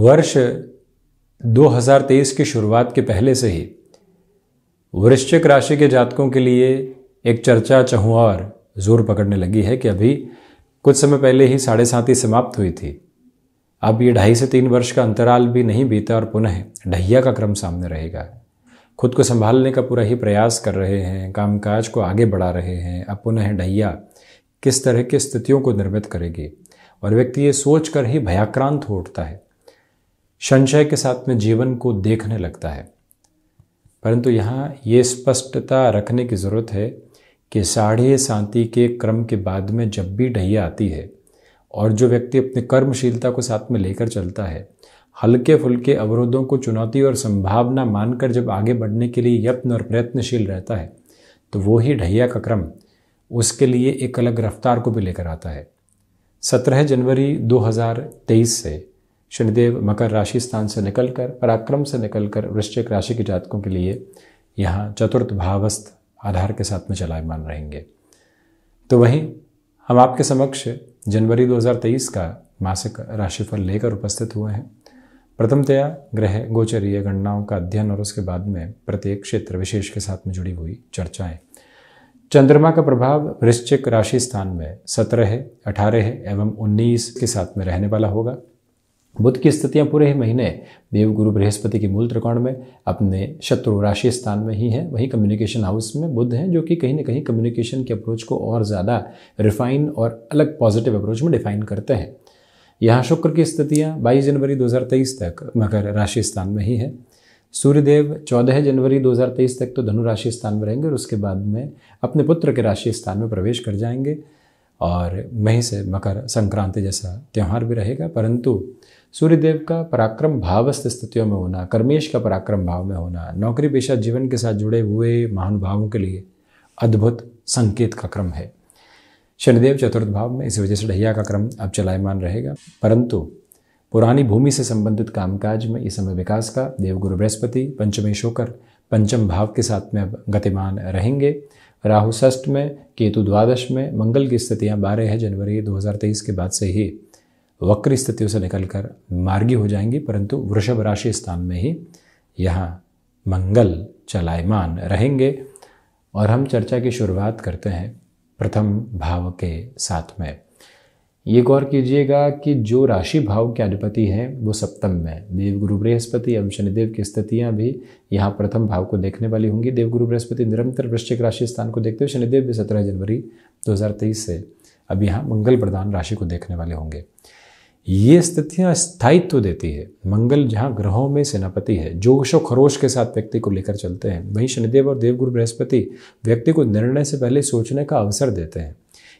वर्ष 2023 की शुरुआत के पहले से ही वृश्चिक राशि के जातकों के लिए एक चर्चा चहुआर जोर पकड़ने लगी है कि अभी कुछ समय पहले ही साढ़े सात ही समाप्त हुई थी अब ये ढाई से तीन वर्ष का अंतराल भी नहीं बीता और पुनः ढहिया का क्रम सामने रहेगा खुद को संभालने का पूरा ही प्रयास कर रहे हैं कामकाज को आगे बढ़ा रहे हैं अब पुनः ढैया किस तरह की स्थितियों को निर्मित करेगी और व्यक्ति ये सोच कर ही भयाक्रांत हो उठता है संशय के साथ में जीवन को देखने लगता है परंतु यहाँ ये स्पष्टता रखने की ज़रूरत है कि साढ़े शांति के क्रम के बाद में जब भी ढैया आती है और जो व्यक्ति अपनी कर्मशीलता को साथ में लेकर चलता है हल्के फुल्के अवरोधों को चुनौती और संभावना मानकर जब आगे बढ़ने के लिए यत्न और प्रयत्नशील रहता है तो वो ही ढैया का क्रम उसके लिए एक अलग रफ्तार को भी लेकर आता है सत्रह जनवरी 2023 से शनिदेव मकर राशि स्थान से निकलकर पराक्रम से निकलकर वृश्चिक राशि के जातकों के लिए यहाँ चतुर्थ भावस्थ आधार के साथ में चलायमान रहेंगे तो वहीं हम आपके समक्ष जनवरी 2023 का मासिक राशिफल लेकर उपस्थित हुए हैं प्रथमतया ग्रह गोचरीय गणनाओं का अध्ययन और उसके बाद में प्रत्येक क्षेत्र विशेष के साथ में जुड़ी हुई चर्चाएं चंद्रमा का प्रभाव वृश्चिक राशि स्थान में सत्रह अठारह एवं उन्नीस के साथ में रहने वाला होगा बुद्ध की स्थितियां पूरे ही महीने देव गुरु बृहस्पति के मूल त्रिकोण में अपने शत्रु राशि स्थान में ही हैं वहीं कम्युनिकेशन हाउस में बुद्ध हैं जो कि कहीं ना कहीं कम्युनिकेशन के अप्रोच को और ज़्यादा रिफाइन और अलग पॉजिटिव अप्रोच में डिफाइन करते हैं यहाँ शुक्र की स्थितियाँ 22 जनवरी 2023 तक मकर राशि स्थान में ही है सूर्यदेव 14 जनवरी 2023 तक तो धनु राशि स्थान में रहेंगे और उसके बाद में अपने पुत्र के राशि स्थान में प्रवेश कर जाएंगे और वहीं से मकर संक्रांति जैसा त्यौहार भी रहेगा परंतु सूर्यदेव का पराक्रम भावस्थ स्थितियों में होना कर्मेश का पराक्रम भाव में होना नौकरी पेशा जीवन के साथ जुड़े हुए महानुभावों के लिए अद्भुत संकेत का क्रम है शनिदेव चतुर्थ भाव में इसी वजह से ढैया का क्रम अब चलायमान रहेगा परंतु पुरानी भूमि से संबंधित कामकाज में इस समय विकास का देवगुरु बृहस्पति पंचमेश होकर पंचम भाव के साथ में अब गतिमान रहेंगे राहु षष्ठ में केतु द्वादश में मंगल की स्थितियां बारह जनवरी 2023 के बाद से ही वक्र स्थितियों से निकलकर मार्गी हो जाएंगी परंतु वृषभ राशि स्थान में ही यहाँ मंगल चलायमान रहेंगे और हम चर्चा की शुरुआत करते हैं प्रथम भाव के साथ में ये गौर कीजिएगा कि जो राशि भाव के अधिपति हैं वो सप्तम में देव गुरु बृहस्पति एवं शनिदेव की स्थितियाँ भी यहाँ प्रथम भाव को देखने वाली होंगी देव गुरु बृहस्पति निरंतर वृश्चिक राशि स्थान को देखते हुए शनिदेव भी सत्रह जनवरी 2023 से अब यहाँ मंगल प्रधान राशि को देखने वाले होंगे ये स्थितियां स्थायित्व देती है मंगल जहाँ ग्रहों में सेनापति है जोश और खरोश के साथ व्यक्ति को लेकर चलते हैं वहीं शनिदेव और देवगुरु बृहस्पति व्यक्ति को निर्णय से पहले सोचने का अवसर देते हैं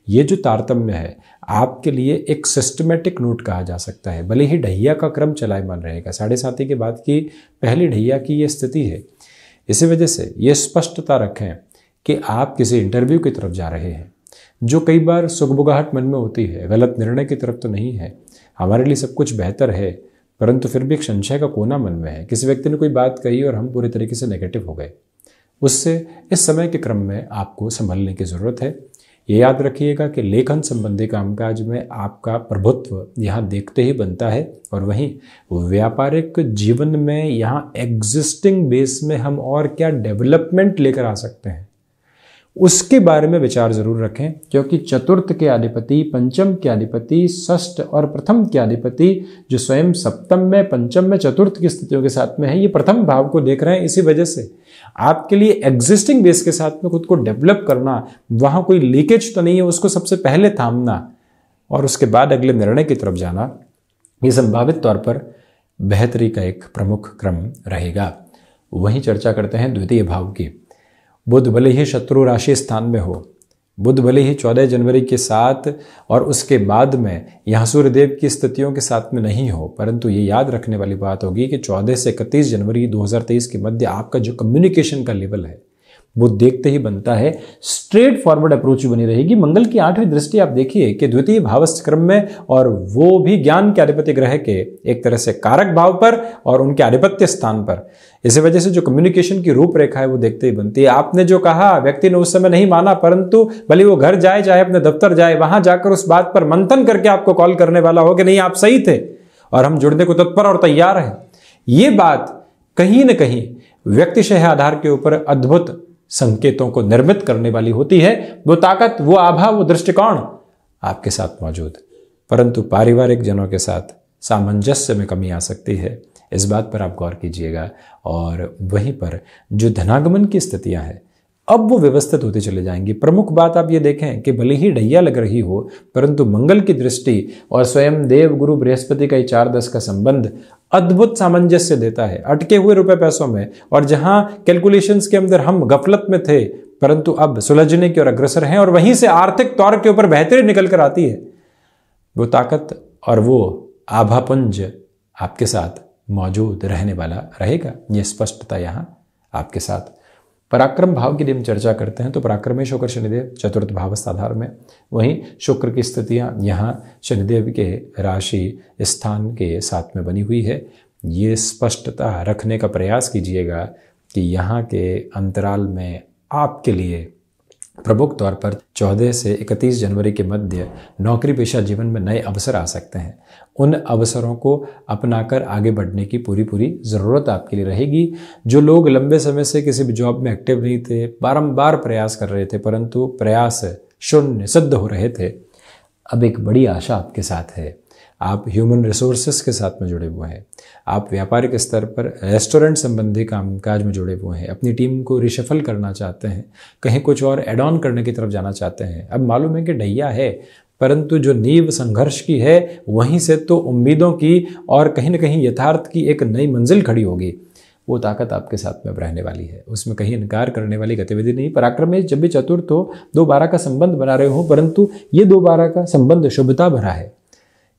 ये जो तारतम्य है आपके लिए एक सिस्टमेटिक नोट कहा जा सकता है भले ही ढैया का क्रम चलायमान रहेगा साढ़े साथी के बाद की पहली ढैया की ये स्थिति है इसी वजह से ये स्पष्टता रखें कि आप किसी इंटरव्यू की तरफ जा रहे हैं जो कई बार सुखबुगाहट मन में होती है गलत निर्णय की तरफ तो नहीं है हमारे लिए सब कुछ बेहतर है परंतु फिर भी एक संशय का कोना मन में है किसी व्यक्ति ने कोई बात कही और हम पूरे तरीके से नेगेटिव हो गए उससे इस समय के क्रम में आपको संभलने की ज़रूरत है ये याद रखिएगा कि लेखन संबंधी कामकाज में आपका प्रभुत्व यहाँ देखते ही बनता है और वहीं व्यापारिक जीवन में यहाँ एग्जिस्टिंग बेस में हम और क्या डेवलपमेंट लेकर आ सकते हैं उसके बारे में विचार जरूर रखें क्योंकि चतुर्थ के अधिपति पंचम के अधिपति षष्ठ और प्रथम के अधिपति जो स्वयं सप्तम में पंचम में चतुर्थ की स्थितियों के साथ में है ये प्रथम भाव को देख रहे हैं इसी वजह से आपके लिए एग्जिस्टिंग बेस के साथ में खुद को डेवलप करना वहां कोई लीकेज तो नहीं है उसको सबसे पहले थामना और उसके बाद अगले निर्णय की तरफ जाना ये संभावित तौर पर बेहतरी का एक प्रमुख क्रम रहेगा वहीं चर्चा करते हैं द्वितीय भाव की बुध भले ही शत्रु राशि स्थान में हो बुध भले ही 14 जनवरी के साथ और उसके बाद में यहाँ सूर्यदेव की स्थितियों के साथ में नहीं हो परंतु ये याद रखने वाली बात होगी कि 14 से इकतीस जनवरी 2023 के मध्य आपका जो कम्युनिकेशन का लेवल है वो देखते ही बनता है स्ट्रेट फॉरवर्ड अप्रोच बनी रहेगी मंगल की आठवीं दृष्टि आप देखिए कि द्वितीय भावस्थ क्रम में और वो भी ज्ञान के आधिपत्य ग्रह के एक तरह से कारक भाव पर और उनके आधिपत्य स्थान पर इसी वजह से जो कम्युनिकेशन की रूपरेखा है वो देखते ही बनती है आपने जो कहा व्यक्ति ने उस समय नहीं माना परंतु भले वो घर जाए चाहे अपने दफ्तर जाए वहां जाकर उस बात पर मंथन करके आपको कॉल करने वाला हो कि नहीं आप सही थे और हम जुड़ने को तत्पर और तैयार हैं ये बात कहीं ना कहीं व्यक्तिशह आधार के ऊपर अद्भुत संकेतों को निर्मित करने वाली होती है वो ताकत वो आभा वो दृष्टिकोण आपके साथ मौजूद परंतु पारिवारिक जनों के साथ सामंजस्य में कमी आ सकती है इस बात पर आप गौर कीजिएगा और वहीं पर जो धनागमन की स्थितियां हैं अब वो व्यवस्थित होते चले जाएंगे प्रमुख बात आप ये देखें कि भले ही डैया लग रही हो परंतु मंगल की दृष्टि और स्वयं देव गुरु बृहस्पति का चार दस का संबंध अद्भुत सामंजस्य देता है अटके हुए रुपए पैसों में और जहां कैलकुलेशंस के अंदर हम गफलत में थे परंतु अब सुलझने की ओर अग्रसर हैं और वहीं से आर्थिक तौर के ऊपर बेहतरी निकल कर आती है वो ताकत और वो आभापुंज आपके साथ मौजूद रहने वाला रहेगा यह स्पष्टता यहां आपके साथ पराक्रम भाव की यदि हम चर्चा करते हैं तो पराक्रमेश शुक्र शनिदेव चतुर्थ भाव आधार में वहीं शुक्र की स्थितियाँ यहाँ शनिदेव के राशि स्थान के साथ में बनी हुई है ये स्पष्टता रखने का प्रयास कीजिएगा कि यहाँ के अंतराल में आपके लिए प्रमुख तौर पर 14 से 31 जनवरी के मध्य नौकरी पेशा जीवन में नए अवसर आ सकते हैं उन अवसरों को अपनाकर आगे बढ़ने की पूरी पूरी ज़रूरत आपके लिए रहेगी जो लोग लंबे समय से किसी भी जॉब में एक्टिव नहीं थे बारंबार प्रयास कर रहे थे परंतु प्रयास शून्य सिद्ध हो रहे थे अब एक बड़ी आशा आपके साथ है आप ह्यूमन रिसोर्सेस के साथ में जुड़े हुए हैं आप व्यापारिक स्तर पर रेस्टोरेंट संबंधी कामकाज में जुड़े हुए हैं अपनी टीम को रिशफल करना चाहते हैं कहीं कुछ और एड ऑन करने की तरफ जाना चाहते हैं अब मालूम है कि ढैया है परंतु जो नींव संघर्ष की है वहीं से तो उम्मीदों की और कहीं ना कहीं यथार्थ की एक नई मंजिल खड़ी होगी वो ताकत आपके साथ में रहने वाली है उसमें कहीं इनकार करने वाली गतिविधि नहीं पराक्रम में जब भी चतुर्थ हो तो दो बारह का संबंध बना रहे हो परंतु ये दो बारह का संबंध शुभता भरा है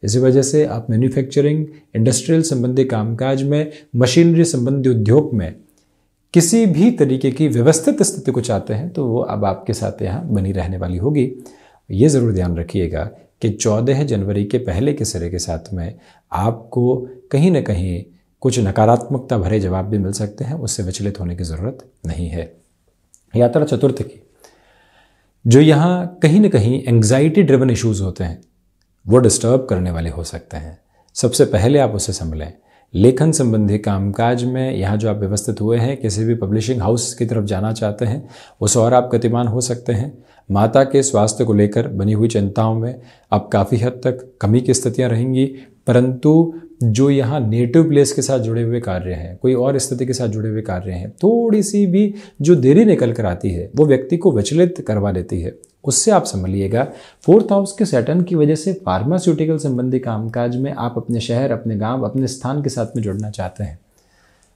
इसी वजह से आप मैन्युफैक्चरिंग इंडस्ट्रियल संबंधी कामकाज में मशीनरी संबंधी उद्योग में किसी भी तरीके की व्यवस्थित स्थिति को चाहते हैं तो वो अब आपके साथ यहाँ बनी रहने वाली होगी ये ज़रूर ध्यान रखिएगा कि चौदह जनवरी के पहले के सिरे के साथ में आपको कहीं ना कहीं कुछ नकारात्मकता भरे जवाब भी मिल सकते हैं उससे विचलित होने की ज़रूरत नहीं है यात्रा चतुर्थ की जो यहाँ कहीं ना कहीं एंग्जाइटी ड्रिवन इश्यूज़ होते हैं वो डिस्टर्ब करने वाले हो सकते हैं सबसे पहले आप उसे संभलें लेखन संबंधी कामकाज में यहाँ जो आप व्यवस्थित हुए हैं किसी भी पब्लिशिंग हाउस की तरफ जाना चाहते हैं उस और आप गतिमान हो सकते हैं माता के स्वास्थ्य को लेकर बनी हुई चिंताओं में आप काफ़ी हद तक कमी की स्थितियाँ रहेंगी परंतु जो यहाँ नेटिव प्लेस के साथ जुड़े हुए कार्य हैं कोई और स्थिति के साथ जुड़े हुए कार्य हैं थोड़ी सी भी जो देरी निकल कर आती है वो व्यक्ति को विचलित करवा देती है उससे आप समझ लीजिएगा फोर्थ हाउस के सेटन की वजह से फार्मास्यूटिकल संबंधी कामकाज में आप अपने शहर अपने गांव अपने स्थान के साथ में जुड़ना चाहते हैं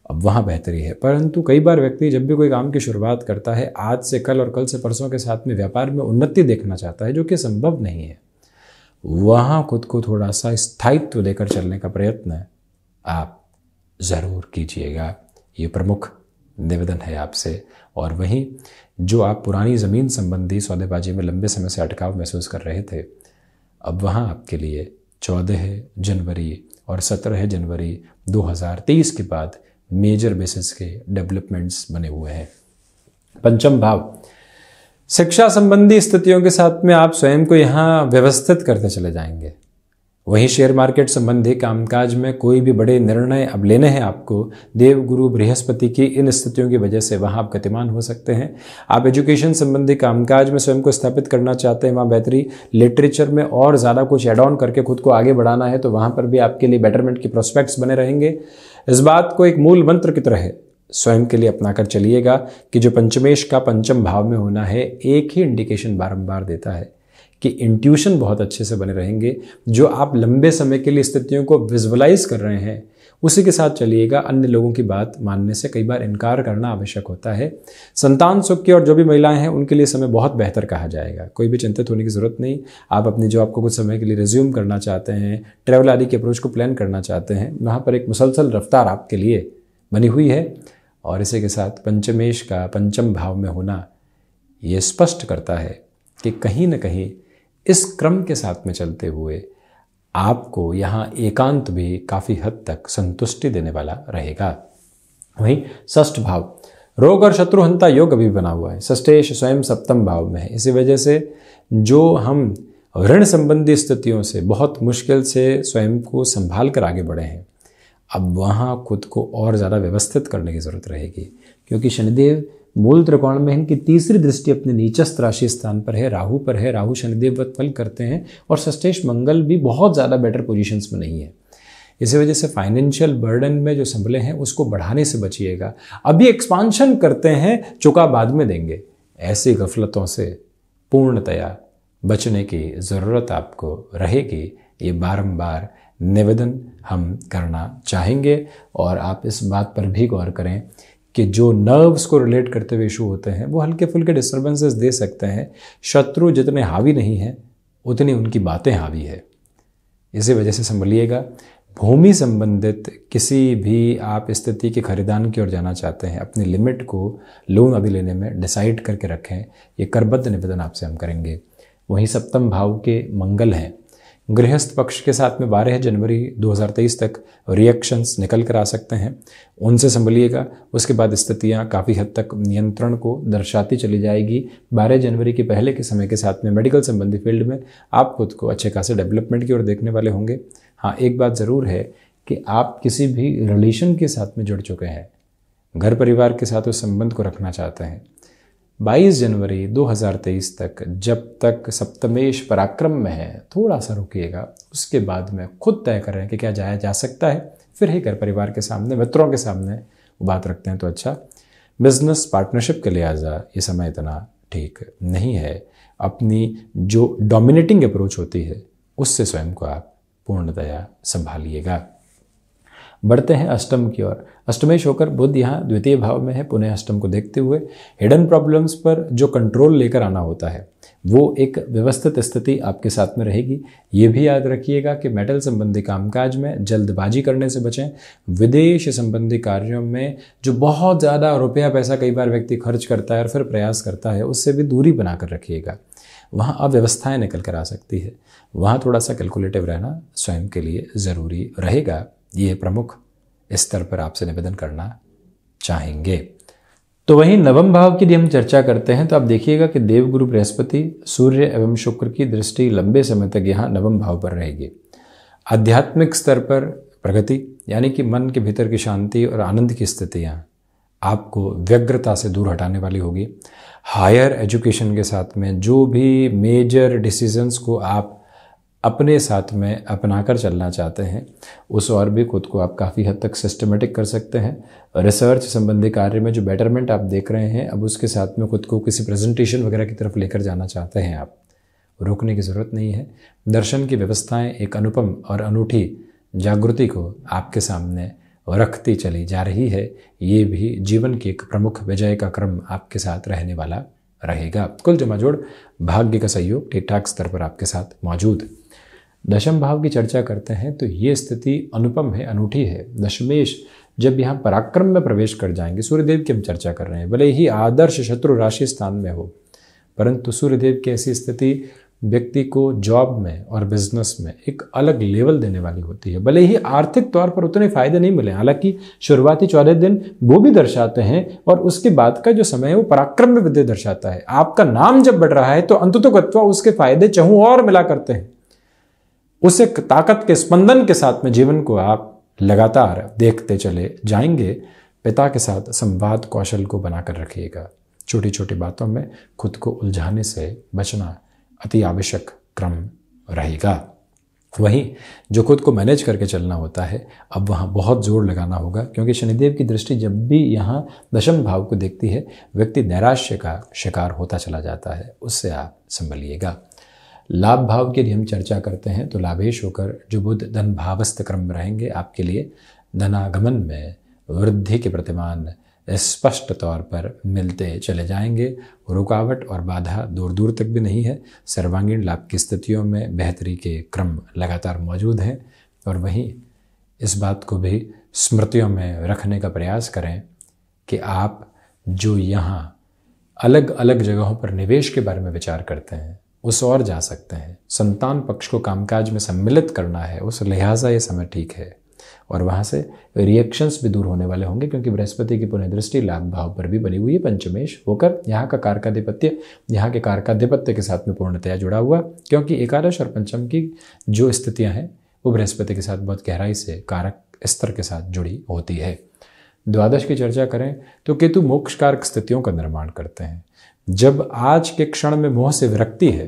अब वहाँ बेहतरी है परंतु कई बार व्यक्ति जब भी कोई काम की शुरुआत करता है आज से कल और कल से परसों के साथ में व्यापार में उन्नति देखना चाहता है जो कि संभव नहीं है वहाँ खुद को थोड़ा सा स्थायित्व देकर चलने का प्रयत्न आप ज़रूर कीजिएगा ये प्रमुख निवेदन है आपसे और वहीं जो आप पुरानी ज़मीन संबंधी सौदेबाजी में लंबे समय से अटकाव महसूस कर रहे थे अब वहाँ आपके लिए चौदह जनवरी और सत्रह जनवरी 2023 के बाद मेजर बेसिस के डेवलपमेंट्स बने हुए हैं पंचम भाव शिक्षा संबंधी स्थितियों के साथ में आप स्वयं को यहाँ व्यवस्थित करते चले जाएंगे वहीं शेयर मार्केट संबंधी कामकाज में कोई भी बड़े निर्णय अब लेने हैं आपको देवगुरु बृहस्पति की इन स्थितियों की वजह से वहाँ आप गतिमान हो सकते हैं आप एजुकेशन संबंधी कामकाज में स्वयं को स्थापित करना चाहते हैं वहाँ बेहतरी लिटरेचर में और ज़्यादा कुछ एड ऑन करके खुद को आगे बढ़ाना है तो वहाँ पर भी आपके लिए बेटरमेंट की प्रोस्पेक्ट्स बने रहेंगे इस बात को एक मूल मंत्र की तरह स्वयं के लिए अपना कर चलिएगा कि जो पंचमेश का पंचम भाव में होना है एक ही इंडिकेशन बारंबार देता है कि इंट्यूशन बहुत अच्छे से बने रहेंगे जो आप लंबे समय के लिए स्थितियों को विजुअलाइज कर रहे हैं उसी के साथ चलिएगा अन्य लोगों की बात मानने से कई बार इनकार करना आवश्यक होता है संतान सुख की और जो भी महिलाएं हैं उनके लिए समय बहुत बेहतर कहा जाएगा कोई भी चिंतित होने की ज़रूरत नहीं आप अपनी जो आपको कुछ समय के लिए रिज्यूम करना चाहते हैं ट्रैवल आदि के अप्रोच को प्लान करना चाहते हैं वहाँ पर एक मुसलसल रफ्तार आपके लिए बनी हुई है और इसी के साथ पंचमेश का पंचम भाव में होना ये स्पष्ट करता है कि कहीं ना कहीं इस क्रम के साथ में चलते हुए आपको यहाँ एकांत भी काफ़ी हद तक संतुष्टि देने वाला रहेगा वहीं ष्ठ भाव रोग और शत्रुहंता योग अभी बना हुआ है ष्टेश स्वयं सप्तम भाव में है इसी वजह से जो हम ऋण संबंधी स्थितियों से बहुत मुश्किल से स्वयं को संभाल कर आगे बढ़े हैं अब वहाँ खुद को और ज़्यादा व्यवस्थित करने की ज़रूरत रहेगी क्योंकि शनिदेव मूल त्रिकोण में इनकी तीसरी दृष्टि अपने नीचस्थ राशि स्थान पर है राहु पर है राहु शनिदेव फल करते हैं और सष्टेश मंगल भी बहुत ज़्यादा बेटर पोजिशंस में नहीं है इसी वजह से फाइनेंशियल बर्डन में जो संभले हैं उसको बढ़ाने से बचिएगा अभी एक्सपांशन करते हैं चुका बाद में देंगे ऐसी गफलतों से पूर्णतया बचने की ज़रूरत आपको रहेगी ये बारंबार निवेदन हम करना चाहेंगे और आप इस बात पर भी गौर करें कि जो नर्व्स को रिलेट करते हुए इशू होते हैं वो हल्के फुल्के डिस्टर्बेंसेस दे सकते हैं शत्रु जितने हावी नहीं हैं उतनी उनकी बातें हावी है इसी वजह से संभलिएगा भूमि संबंधित किसी भी आप स्थिति के खरीदान की ओर जाना चाहते हैं अपनी लिमिट को लोन अभी लेने में डिसाइड करके रखें ये करबद्ध निवेदन आपसे हम करेंगे वहीं सप्तम भाव के मंगल हैं गृहस्थ पक्ष के साथ में 12 जनवरी 2023 तक रिएक्शंस निकल कर आ सकते हैं उनसे संभलिएगा उसके बाद स्थितियां काफ़ी हद तक नियंत्रण को दर्शाती चली जाएगी 12 जनवरी के पहले के समय के साथ में मेडिकल संबंधी फील्ड में आप खुद को अच्छे खासे डेवलपमेंट की ओर देखने वाले होंगे हाँ एक बात ज़रूर है कि आप किसी भी रिलेशन के साथ में जुड़ चुके हैं घर परिवार के साथ उस संबंध को रखना चाहते हैं 22 जनवरी 2023 तक जब तक सप्तमेश पराक्रम में है थोड़ा सा रुकिएगा उसके बाद में खुद तय कर रहे हैं कि क्या जाया जा सकता है फिर ही घर परिवार के सामने मित्रों के सामने वो बात रखते हैं तो अच्छा बिजनेस पार्टनरशिप के लिहाजा ये समय इतना ठीक नहीं है अपनी जो डोमिनेटिंग अप्रोच होती है उससे स्वयं को आप पूर्णतया संभालिएगा बढ़ते हैं अष्टम की ओर अष्टमेश होकर बुद्ध यहाँ द्वितीय भाव में है पुनः अष्टम को देखते हुए हिडन प्रॉब्लम्स पर जो कंट्रोल लेकर आना होता है वो एक व्यवस्थित स्थिति आपके साथ में रहेगी ये भी याद रखिएगा कि मेटल संबंधी कामकाज में जल्दबाजी करने से बचें विदेश संबंधी कार्यों में जो बहुत ज़्यादा रुपया पैसा कई बार व्यक्ति खर्च करता है और फिर प्रयास करता है उससे भी दूरी बनाकर रखिएगा वहाँ अव्यवस्थाएँ निकल कर आ सकती है वहाँ थोड़ा सा कैलकुलेटिव रहना स्वयं के लिए ज़रूरी रहेगा ये प्रमुख स्तर पर आपसे निवेदन करना चाहेंगे तो वहीं नवम भाव की यदि हम चर्चा करते हैं तो आप देखिएगा कि देवगुरु बृहस्पति सूर्य एवं शुक्र की दृष्टि लंबे समय तक यहाँ नवम भाव पर रहेगी आध्यात्मिक स्तर पर प्रगति यानी कि मन के भीतर की शांति और आनंद की स्थितियाँ आपको व्यग्रता से दूर हटाने वाली होगी हायर एजुकेशन के साथ में जो भी मेजर डिसीजंस को आप अपने साथ में अपना कर चलना चाहते हैं उस और भी खुद को आप काफ़ी हद तक सिस्टमेटिक कर सकते हैं रिसर्च संबंधी कार्य में जो बेटरमेंट आप देख रहे हैं अब उसके साथ में खुद को किसी प्रेजेंटेशन वगैरह की तरफ लेकर जाना चाहते हैं आप रोकने की ज़रूरत नहीं है दर्शन की व्यवस्थाएं एक अनुपम और अनूठी जागृति को आपके सामने रखती चली जा रही है ये भी जीवन की एक प्रमुख विजय का क्रम आपके साथ रहने वाला रहेगा कुल जमाजोड़ भाग्य का सहयोग ठीक ठाक स्तर पर आपके साथ मौजूद दशम भाव की चर्चा करते हैं तो ये स्थिति अनुपम है अनूठी है दशमेश जब यहाँ पराक्रम में प्रवेश कर जाएंगे सूर्यदेव की हम चर्चा कर रहे हैं भले ही आदर्श शत्रु राशि स्थान में हो परंतु सूर्यदेव की ऐसी स्थिति व्यक्ति को जॉब में और बिजनेस में एक अलग लेवल देने वाली होती है भले ही आर्थिक तौर पर उतने फायदे नहीं मिले हालांकि शुरुआती चौदह दिन वो भी दर्शाते हैं और उसके बाद का जो समय है वो पराक्रम में विद्य दर्शाता है आपका नाम जब बढ़ रहा है तो अंततोगत्वा उसके फायदे चहु और मिला करते हैं उस एक ताकत के स्पंदन के साथ में जीवन को आप लगातार देखते चले जाएंगे पिता के साथ संवाद कौशल को बनाकर रखिएगा छोटी छोटी बातों में खुद को उलझाने से बचना अति आवश्यक क्रम रहेगा वहीं जो खुद को मैनेज करके चलना होता है अब वहाँ बहुत जोर लगाना होगा क्योंकि शनिदेव की दृष्टि जब भी यहाँ दशम भाव को देखती है व्यक्ति नैराश्य का शिकार होता चला जाता है उससे आप संभलिएगा लाभ भाव के लिए हम चर्चा करते हैं तो लाभेश होकर जो बुद्ध धन भावस्थ क्रम रहेंगे आपके लिए धनागमन में वृद्धि के प्रतिमान स्पष्ट तौर पर मिलते चले जाएंगे रुकावट और बाधा दूर दूर तक भी नहीं है सर्वांगीण लाभ की स्थितियों में बेहतरी के क्रम लगातार मौजूद हैं और वहीं इस बात को भी स्मृतियों में रखने का प्रयास करें कि आप जो यहाँ अलग अलग जगहों पर निवेश के बारे में विचार करते हैं उस और जा सकते हैं संतान पक्ष को कामकाज में सम्मिलित करना है उस लिहाजा ये समय ठीक है और वहाँ से रिएक्शंस भी दूर होने वाले होंगे क्योंकि बृहस्पति की पुनर्दृष्टि लाभ भाव पर भी बनी हुई है पंचमेश होकर यहाँ का कारकाधिपत्य यहाँ के कारकाधिपत्य के साथ में पूर्णतया जुड़ा हुआ क्योंकि एकादश और पंचम की जो स्थितियाँ हैं वो बृहस्पति के साथ बहुत गहराई से कारक स्तर के साथ जुड़ी होती है द्वादश की चर्चा करें तो केतु मोक्ष कारक स्थितियों का निर्माण करते हैं जब आज के क्षण में मोह से विरक्ति है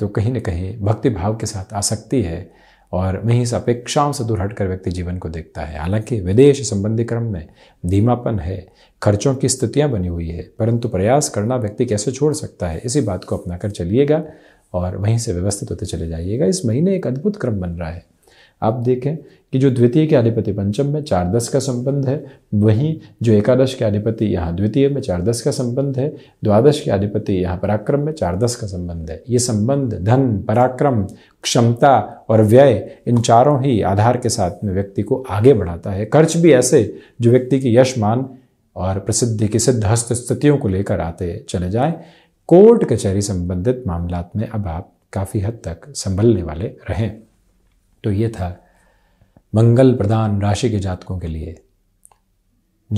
तो कहीं ना कहीं भक्ति भाव के साथ आसक्ति है और वहीं से अपेक्षाओं से दूर हटकर व्यक्ति जीवन को देखता है हालांकि विदेश संबंधी क्रम में धीमापन है खर्चों की स्थितियां बनी हुई है परंतु प्रयास करना व्यक्ति कैसे छोड़ सकता है इसी बात को अपनाकर चलिएगा और वहीं से व्यवस्थित होते चले जाइएगा इस महीने एक अद्भुत क्रम बन रहा है आप देखें कि जो द्वितीय के अधिपति पंचम में चार दस का संबंध है वहीं जो एकादश के अधिपति यहाँ द्वितीय में चार दस का संबंध है द्वादश के अधिपति यहाँ पराक्रम में चार दस का संबंध है ये संबंध धन पराक्रम क्षमता और व्यय इन चारों ही आधार के साथ में व्यक्ति को आगे बढ़ाता है खर्च भी ऐसे जो व्यक्ति की यश मान और प्रसिद्धि की सिद्ध हस्त स्थितियों को लेकर आते चले जाएं कोर्ट कचहरी संबंधित मामलात में अब आप काफ़ी हद तक संभलने वाले रहें तो ये था मंगल प्रदान राशि के जातकों के लिए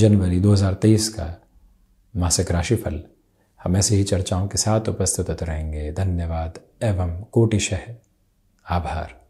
जनवरी 2023 का मासिक राशिफल हम ऐसे ही चर्चाओं के साथ उपस्थित रहेंगे धन्यवाद एवं कोटिशह आभार